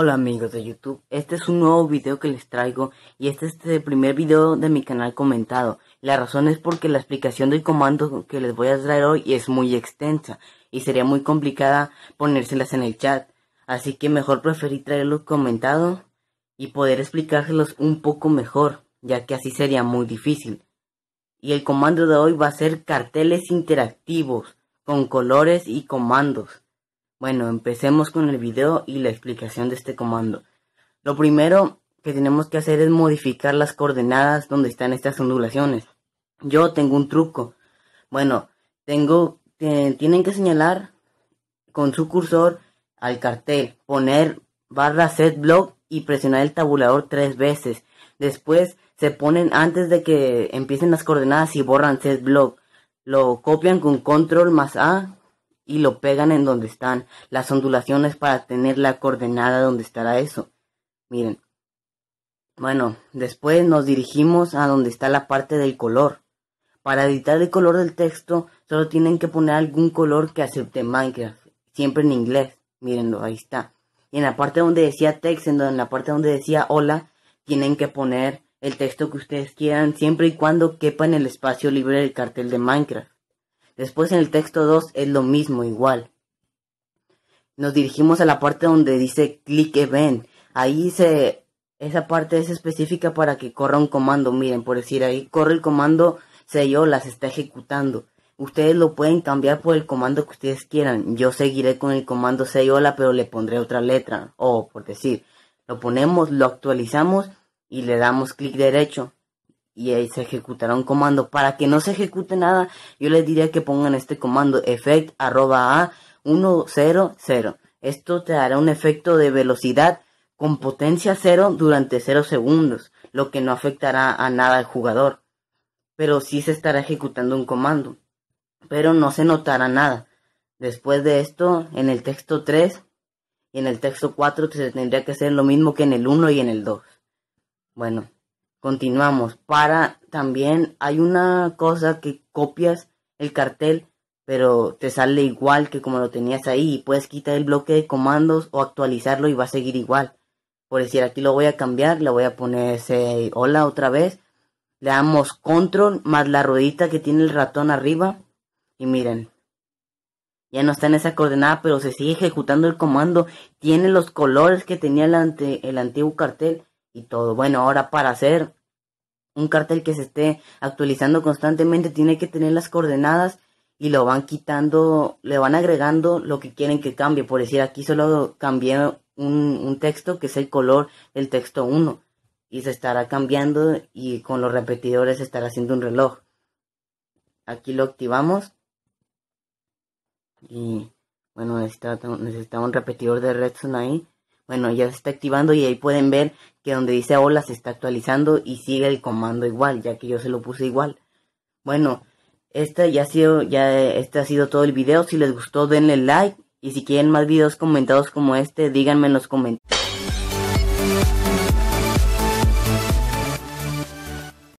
Hola amigos de YouTube, este es un nuevo video que les traigo y este es el primer video de mi canal comentado. La razón es porque la explicación del comando que les voy a traer hoy es muy extensa y sería muy complicada ponérselas en el chat. Así que mejor preferí traerlo comentado y poder explicárselos un poco mejor, ya que así sería muy difícil. Y el comando de hoy va a ser carteles interactivos, con colores y comandos. Bueno, empecemos con el video y la explicación de este comando. Lo primero que tenemos que hacer es modificar las coordenadas donde están estas ondulaciones. Yo tengo un truco. Bueno, tengo tienen que señalar con su cursor al cartel, poner barra set block y presionar el tabulador tres veces. Después se ponen antes de que empiecen las coordenadas y borran set block. Lo copian con control más A y lo pegan en donde están las ondulaciones para tener la coordenada donde estará eso. Miren. Bueno, después nos dirigimos a donde está la parte del color. Para editar el color del texto solo tienen que poner algún color que acepte Minecraft, siempre en inglés. Mirenlo, ahí está. Y en la parte donde decía text, en, en la parte donde decía hola, tienen que poner el texto que ustedes quieran siempre y cuando quepa en el espacio libre del cartel de Minecraft. Después en el texto 2 es lo mismo, igual. Nos dirigimos a la parte donde dice click event. Ahí se, esa parte es específica para que corra un comando. Miren, por decir ahí corre el comando yo se está ejecutando. Ustedes lo pueden cambiar por el comando que ustedes quieran. Yo seguiré con el comando hola, pero le pondré otra letra. O, por decir, lo ponemos, lo actualizamos y le damos clic derecho y ahí se ejecutará un comando. Para que no se ejecute nada, yo les diría que pongan este comando effect arroba a 100. Esto te dará un efecto de velocidad con potencia 0 durante 0 segundos, lo que no afectará a nada al jugador. Pero sí se estará ejecutando un comando, pero no se notará nada. Después de esto, en el texto 3 y en el texto 4 se tendría que hacer lo mismo que en el 1 y en el 2. Bueno, Continuamos. Para, también hay una cosa que copias el cartel, pero te sale igual que como lo tenías ahí puedes quitar el bloque de comandos o actualizarlo y va a seguir igual. Por decir, aquí lo voy a cambiar, le voy a poner ese hola otra vez. Le damos control más la ruedita que tiene el ratón arriba. Y miren, ya no está en esa coordenada, pero se sigue ejecutando el comando. Tiene los colores que tenía ante, el antiguo cartel y todo. Bueno, ahora para hacer un cartel que se esté actualizando constantemente tiene que tener las coordenadas y lo van quitando, le van agregando lo que quieren que cambie. Por decir, aquí solo cambié un, un texto que es el color del texto 1 y se estará cambiando y con los repetidores estará haciendo un reloj. Aquí lo activamos y bueno, necesitamos un repetidor de redstone ahí bueno, ya se está activando y ahí pueden ver que donde dice hola se está actualizando y sigue el comando igual, ya que yo se lo puse igual. Bueno, este ya ha sido, ya este ha sido todo el video. Si les gustó denle like y si quieren más videos comentados como este, díganme en los comentarios.